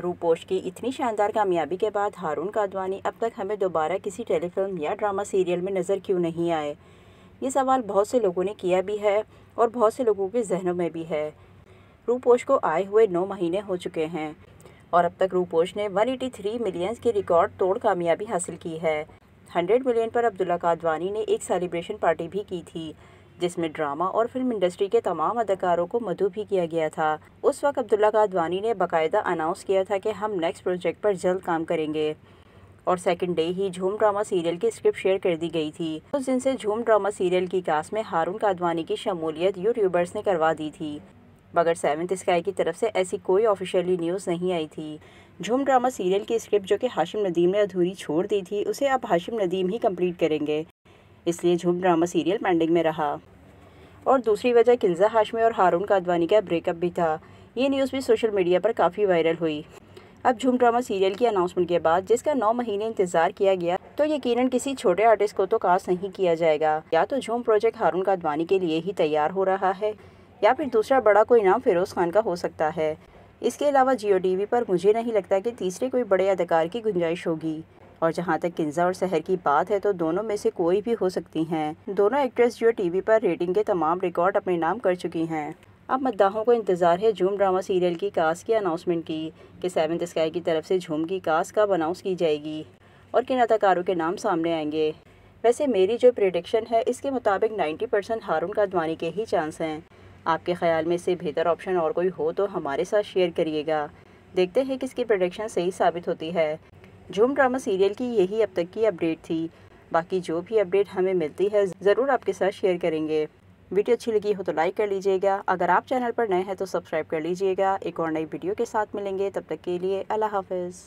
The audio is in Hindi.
रूपोश की इतनी शानदार कामयाबी के बाद हारून कादवानी अब तक हमें दोबारा किसी टेलीफिल्म या ड्रामा सीरियल में नज़र क्यों नहीं आए ये सवाल बहुत से लोगों ने किया भी है और बहुत से लोगों के जहनों में भी है रूपोश को आए हुए नौ महीने हो चुके हैं और अब तक रूपोश ने 183 मिलियंस की रिकॉर्ड तोड़ कामयाबी हासिल की है 100 मिलियन पर अब्दुल्ला कादवानी ने एक सेलिब्रेशन पार्टी भी की थी जिसमें ड्रामा और फिल्म इंडस्ट्री के तमाम अदाकारों को मधु भी किया गया था उस वक्त अब्दुल्ला कादवानी ने बाकायदा अनाउंस किया था कि हम नेक्स्ट प्रोजेक्ट पर जल्द काम करेंगे और सेकंड डे ही झूम ड्रामा सीरियल की स्क्रिप्ट शेयर कर दी गई थी उस दिन से झूम ड्रामा सीरियल की कास्ट में हारून कादवानी की शमूलियत यूट्यूबर्स ने करवा दी थी मगर सेवन स्काई की तरफ से ऐसी कोई ऑफिशियली न्यूज़ नहीं आई थी झूम ड्रामा सीरियल की स्क्रिप्ट जो कि हाशिम नदीम ने अधूरी छोड़ दी थी उसे अब हाशिम नदीम ही कंप्लीट करेंगे इसलिए झूम ड्रामा सीरियल पेंडिंग में रहा और दूसरी वजह किन्जा हाशमी और हारून कादवानी का ब्रेकअप भी था ये न्यूज़ भी सोशल मीडिया पर काफ़ी वायरल हुई अब झूम ड्रामा सीरियल की अनाउंसमेंट के बाद जिसका नौ महीने इंतजार किया गया तो यकीनन किसी छोटे आर्टिस्ट को तो कास्ट नहीं किया जाएगा या तो झूम प्रोजेक्ट हारून कादवानी के लिए ही तैयार हो रहा है या फिर दूसरा बड़ा कोई नाम फिरोज़ खान का हो सकता है इसके अलावा जियो वी पर मुझे नहीं लगता कि तीसरे कोई बड़े अदाकार की गुंजाइश होगी और जहाँ तक किन्जा और सहर की बात है तो दोनों में से कोई भी हो सकती हैं दोनों एक्ट्रेस जो टीवी पर रेटिंग के तमाम रिकॉर्ड अपने नाम कर चुकी हैं अब मद्दाहों को इंतज़ार है झूम ड्रामा सीरियल की कास्ट की अनाउंसमेंट की कि सेवन स्काई की तरफ से झूम की कास्ट कब अनाउंस की जाएगी और किन अदाकारों के नाम सामने आएंगे वैसे मेरी जो प्रिडिक्शन है इसके मुताबिक 90 परसेंट हारून कादवानी के ही चांस हैं आपके ख्याल में इससे बेहतर ऑप्शन और कोई हो तो हमारे साथ शेयर करिएगा देखते हैं कि इसकी प्रोडिक्शन सही साबित होती है झूम ड्रामा सीरियल की यही अब तक की अपडेट थी बाकी जो भी अपडेट हमें मिलती है ज़रूर आपके साथ शेयर करेंगे वीडियो अच्छी लगी हो तो लाइक कर लीजिएगा अगर आप चैनल पर नए हैं तो सब्सक्राइब कर लीजिएगा एक और नई वीडियो के साथ मिलेंगे तब तक के लिए अल्लाह हाफिज़